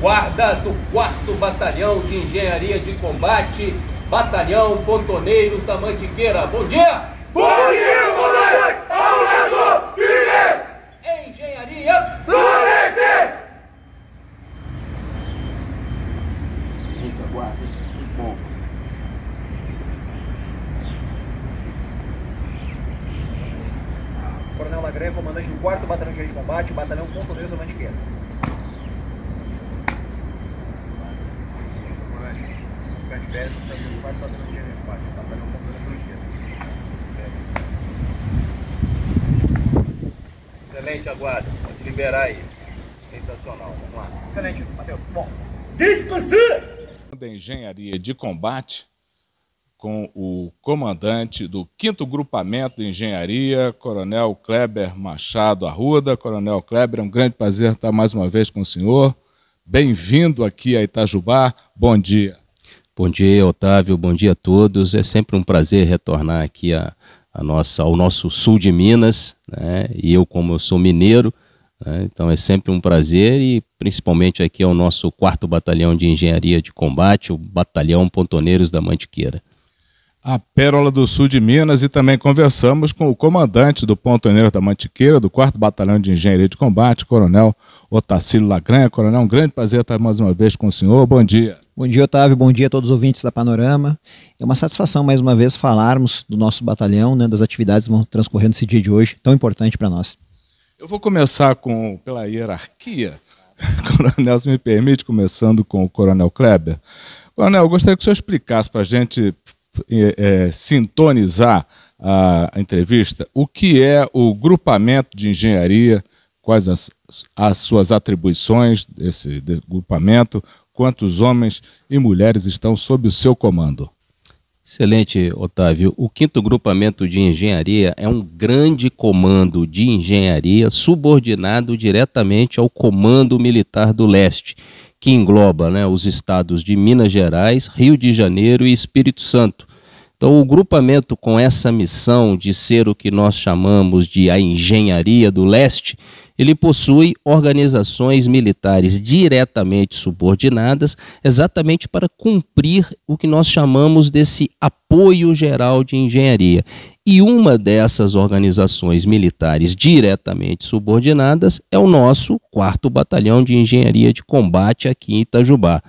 guarda do 4 Batalhão de Engenharia de Combate, Batalhão Pontoneiros da Mantiqueira. Bom dia! Bom dia, comandante! Ao nosso Engenharia Florescer! Gente, aguarda, que bom. Coronel Lagré, comandante do 4 Batalhão de Engenharia de Combate, Batalhão Pontoneiros da Mantiqueira. férias, eu fazia quase 4 dias de um pouco dia. Excelente, aguardo. Pode liberar aí. Sensacional, vamos lá. Excelente, Matheus. Bom. Despacir! Da Engenharia de Combate com o comandante do 5 Grupamento de Engenharia, Coronel Kleber Machado Arruda. Coronel Kleber, é um grande prazer estar mais uma vez com o senhor. Bem-vindo aqui a Itajubá. Bom dia. Bom dia, Otávio. Bom dia a todos. É sempre um prazer retornar aqui a, a nossa, ao nosso sul de Minas. Né? E eu, como eu sou mineiro, né? então é sempre um prazer e principalmente aqui ao é nosso quarto batalhão de engenharia de combate, o batalhão Pontoneiros da Mantiqueira. A Pérola do Sul de Minas e também conversamos com o comandante do Pontoneiro da Mantiqueira, do 4 Batalhão de Engenharia de Combate, Coronel Otacílio Lagranha. Coronel, um grande prazer estar mais uma vez com o senhor. Bom dia. Bom dia, Otávio. Bom dia a todos os ouvintes da Panorama. É uma satisfação mais uma vez falarmos do nosso batalhão, né, das atividades que vão transcorrendo esse dia de hoje, tão importante para nós. Eu vou começar com pela hierarquia. Coronel, se me permite, começando com o Coronel Kleber. Coronel, eu gostaria que o senhor explicasse para a gente é, é, sintonizar a, a entrevista o que é o grupamento de engenharia quais as, as, suas atribuições desse, desse grupamento, quantos homens e mulheres estão sob o seu comando. Excelente, Otávio. O quinto grupamento de engenharia é um grande comando de engenharia subordinado diretamente ao Comando Militar do Leste, que engloba né, os estados de Minas Gerais, Rio de Janeiro e Espírito Santo, então, o grupamento com essa missão de ser o que nós chamamos de a engenharia do leste, ele possui organizações militares diretamente subordinadas, exatamente para cumprir o que nós chamamos desse apoio geral de engenharia. E uma dessas organizações militares diretamente subordinadas é o nosso quarto Batalhão de Engenharia de Combate aqui em Itajubá.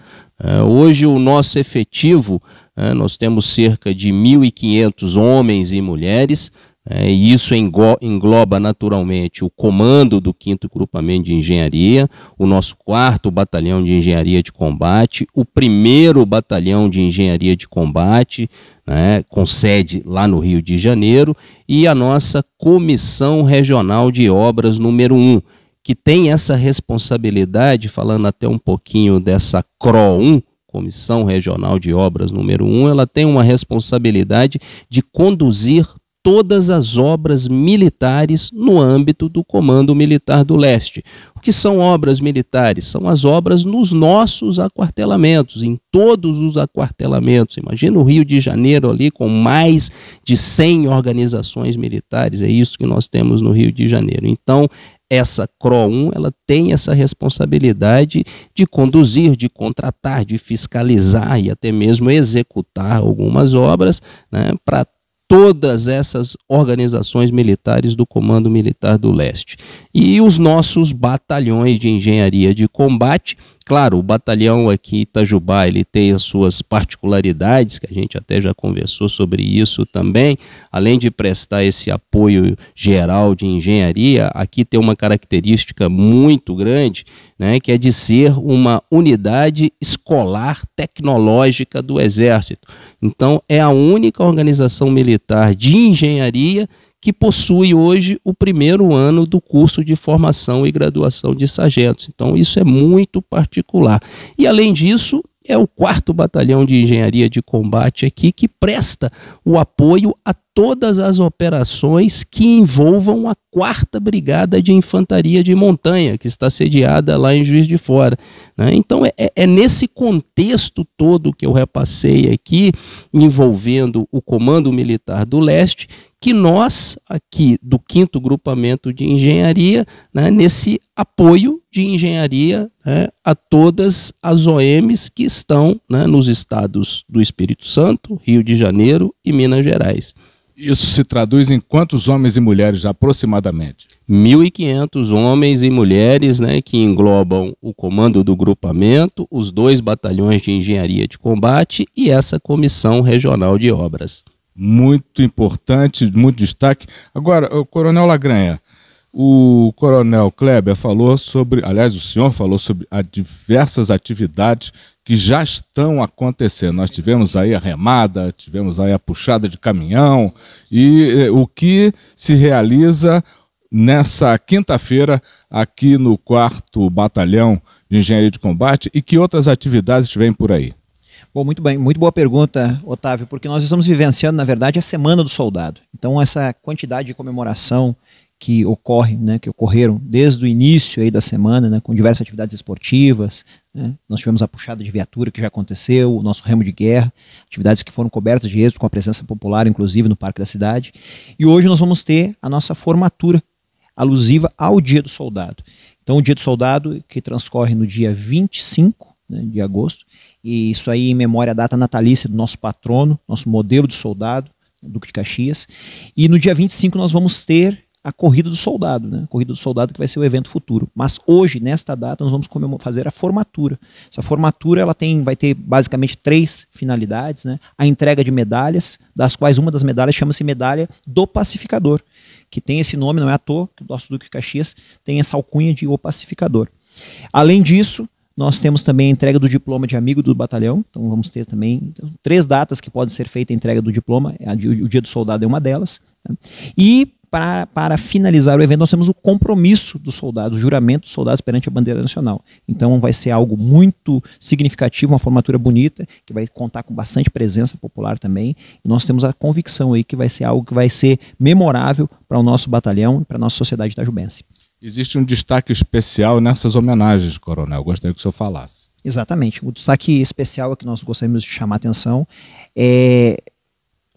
É, hoje o nosso efetivo, é, nós temos cerca de 1.500 homens e mulheres, é, e isso engloba naturalmente o comando do 5 Grupamento de Engenharia, o nosso 4 Batalhão de Engenharia de Combate, o 1 Batalhão de Engenharia de Combate, né, com sede lá no Rio de Janeiro, e a nossa Comissão Regional de Obras número 1, que tem essa responsabilidade, falando até um pouquinho dessa CRO1, Comissão Regional de Obras número 1, ela tem uma responsabilidade de conduzir todas as obras militares no âmbito do Comando Militar do Leste. O que são obras militares? São as obras nos nossos aquartelamentos, em todos os aquartelamentos. Imagina o Rio de Janeiro ali com mais de 100 organizações militares, é isso que nós temos no Rio de Janeiro. Então, essa CRO1 ela tem essa responsabilidade de conduzir, de contratar, de fiscalizar e até mesmo executar algumas obras né, para todas essas organizações militares do Comando Militar do Leste. E os nossos batalhões de engenharia de combate, claro, o batalhão aqui Itajubá, ele tem as suas particularidades, que a gente até já conversou sobre isso também, além de prestar esse apoio geral de engenharia, aqui tem uma característica muito grande né, que é de ser uma unidade escolar tecnológica do Exército. Então, é a única organização militar de engenharia que possui hoje o primeiro ano do curso de formação e graduação de sargentos. Então, isso é muito particular. E, além disso, é o quarto batalhão de engenharia de combate aqui que presta o apoio a todas as operações que envolvam a quarta brigada de infantaria de montanha que está sediada lá em Juiz de Fora. Né? Então é, é, é nesse contexto todo que eu repassei aqui, envolvendo o Comando Militar do Leste, que nós, aqui do quinto grupamento de engenharia, né, nesse apoio de engenharia né, a todas as OMs que estão né, nos estados do Espírito Santo, Rio de Janeiro e Minas Gerais. Isso se traduz em quantos homens e mulheres aproximadamente? 1.500 homens e mulheres né, que englobam o comando do grupamento, os dois batalhões de engenharia de combate e essa comissão regional de obras muito importante, muito destaque. Agora, o Coronel Lagranha, o Coronel Kleber falou sobre, aliás, o senhor falou sobre as diversas atividades que já estão acontecendo. Nós tivemos aí a remada, tivemos aí a puxada de caminhão e eh, o que se realiza nessa quinta-feira aqui no quarto batalhão de engenharia de combate e que outras atividades vêm por aí. Bom, muito bem, muito boa pergunta, Otávio, porque nós estamos vivenciando, na verdade, a Semana do Soldado. Então, essa quantidade de comemoração que ocorre, né, que ocorreram desde o início aí da semana, né, com diversas atividades esportivas, né, nós tivemos a puxada de viatura que já aconteceu, o nosso remo de guerra, atividades que foram cobertas de êxito com a presença popular, inclusive no Parque da Cidade. E hoje nós vamos ter a nossa formatura alusiva ao Dia do Soldado. Então, o Dia do Soldado, que transcorre no dia 25 né, de agosto, e isso aí em memória à data natalícia do nosso patrono, nosso modelo de soldado, Duque de Caxias. E no dia 25 nós vamos ter a Corrida do Soldado, né? A Corrida do Soldado que vai ser o evento futuro. Mas hoje, nesta data, nós vamos fazer a formatura. Essa formatura ela tem, vai ter basicamente três finalidades, né? A entrega de medalhas, das quais uma das medalhas chama-se Medalha do Pacificador, que tem esse nome, não é à toa, que o nosso Duque de Caxias tem essa alcunha de O Pacificador. Além disso, nós temos também a entrega do diploma de amigo do batalhão, então vamos ter também então, três datas que podem ser feita a entrega do diploma, o dia do soldado é uma delas. Né? E para, para finalizar o evento, nós temos o compromisso dos soldados, o juramento dos soldados perante a bandeira nacional. Então vai ser algo muito significativo, uma formatura bonita, que vai contar com bastante presença popular também. E nós temos a convicção aí que vai ser algo que vai ser memorável para o nosso batalhão e para a nossa sociedade da jubense Existe um destaque especial nessas homenagens, coronel. Gostaria que o senhor falasse. Exatamente. O destaque especial que nós gostaríamos de chamar a atenção é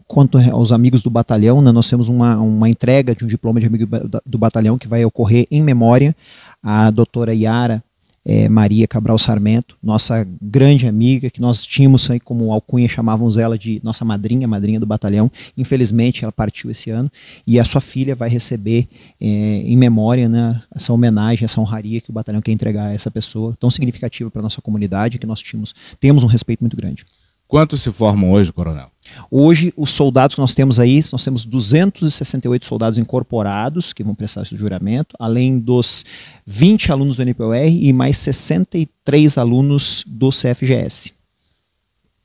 quanto aos amigos do batalhão, né, nós temos uma, uma entrega de um diploma de amigo do batalhão que vai ocorrer em memória à doutora Yara é, Maria Cabral Sarmento, nossa grande amiga, que nós tínhamos aí como alcunha, chamávamos ela de nossa madrinha, madrinha do batalhão. Infelizmente, ela partiu esse ano e a sua filha vai receber é, em memória né, essa homenagem, essa honraria que o batalhão quer entregar a essa pessoa tão significativa para nossa comunidade, que nós tínhamos, temos um respeito muito grande. Quantos se formam hoje, coronel? Hoje, os soldados que nós temos aí, nós temos 268 soldados incorporados que vão prestar esse juramento, além dos 20 alunos do NPOR e mais 63 alunos do CFGS.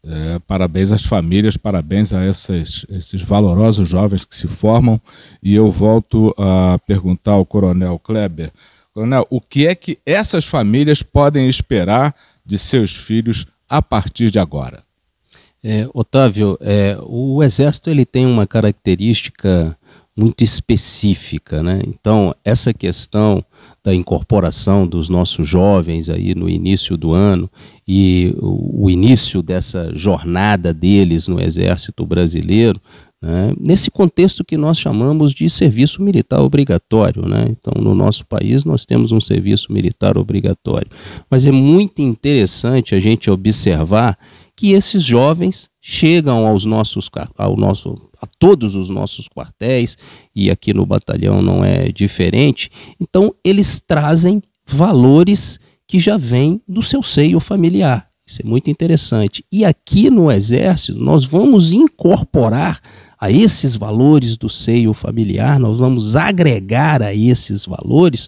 É, parabéns às famílias, parabéns a essas, esses valorosos jovens que se formam. E eu volto a perguntar ao Coronel Kleber: Coronel, o que é que essas famílias podem esperar de seus filhos a partir de agora? É, Otávio, é, o Exército ele tem uma característica muito específica, né? Então essa questão da incorporação dos nossos jovens aí no início do ano e o início dessa jornada deles no Exército Brasileiro, né? nesse contexto que nós chamamos de serviço militar obrigatório. Né? Então, no nosso país, nós temos um serviço militar obrigatório. Mas é muito interessante a gente observar que esses jovens chegam aos nossos ao nosso a todos os nossos quartéis e aqui no batalhão não é diferente. Então eles trazem valores que já vêm do seu seio familiar. Isso é muito interessante. E aqui no exército nós vamos incorporar a esses valores do seio familiar, nós vamos agregar a esses valores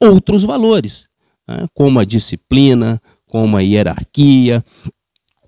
outros valores, né? como a disciplina, como a hierarquia,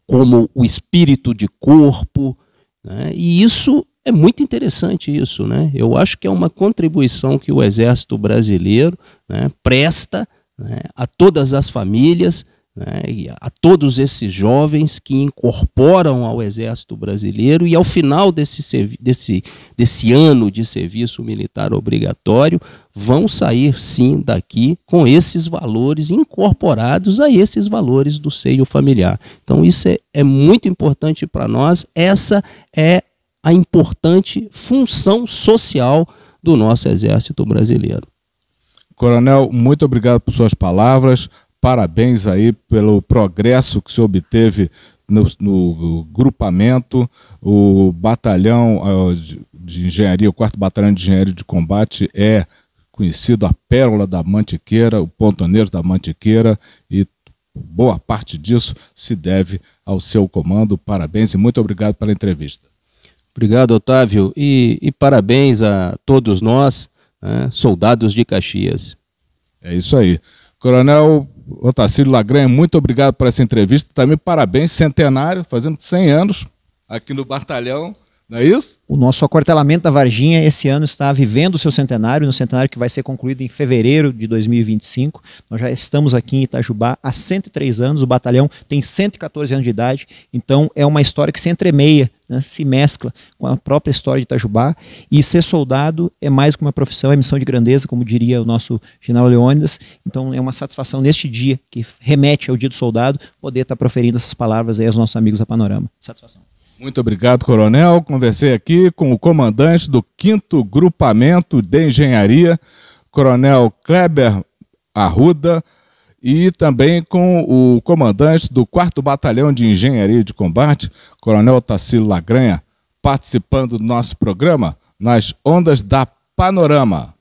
como o espírito de corpo. Né? E isso é muito interessante isso, né? Eu acho que é uma contribuição que o Exército Brasileiro né, presta né, a todas as famílias, né, e a todos esses jovens que incorporam ao Exército Brasileiro e ao final desse, desse, desse ano de serviço militar obrigatório vão sair sim daqui com esses valores incorporados a esses valores do seio familiar. Então isso é, é muito importante para nós, essa é a importante função social do nosso Exército Brasileiro. Coronel, muito obrigado por suas palavras. Parabéns aí pelo progresso que se obteve no, no grupamento. O batalhão de, de engenharia, o quarto batalhão de engenharia de combate é conhecido a pérola da Mantiqueira, o pontoneiro da Mantiqueira e boa parte disso se deve ao seu comando. Parabéns e muito obrigado pela entrevista. Obrigado, Otávio, e, e parabéns a todos nós, né, soldados de Caxias. É isso aí. Coronel Otacílio Lagranha, muito obrigado por essa entrevista. Também parabéns, centenário, fazendo 100 anos aqui no Batalhão. Não é isso? O nosso acortelamento da Varginha esse ano está vivendo o seu centenário, no centenário que vai ser concluído em fevereiro de 2025. Nós já estamos aqui em Itajubá há 103 anos, o batalhão tem 114 anos de idade, então é uma história que se entremeia né, se mescla com a própria história de Itajubá. E ser soldado é mais que uma profissão, é missão de grandeza, como diria o nosso general Leônidas. Então é uma satisfação neste dia, que remete ao dia do soldado, poder estar tá proferindo essas palavras aí aos nossos amigos da Panorama. Satisfação. Muito obrigado, Coronel. Conversei aqui com o comandante do 5 Grupamento de Engenharia, Coronel Kleber Arruda e também com o comandante do 4 Batalhão de Engenharia de Combate, Coronel Tassilo Lagranha, participando do nosso programa nas ondas da Panorama.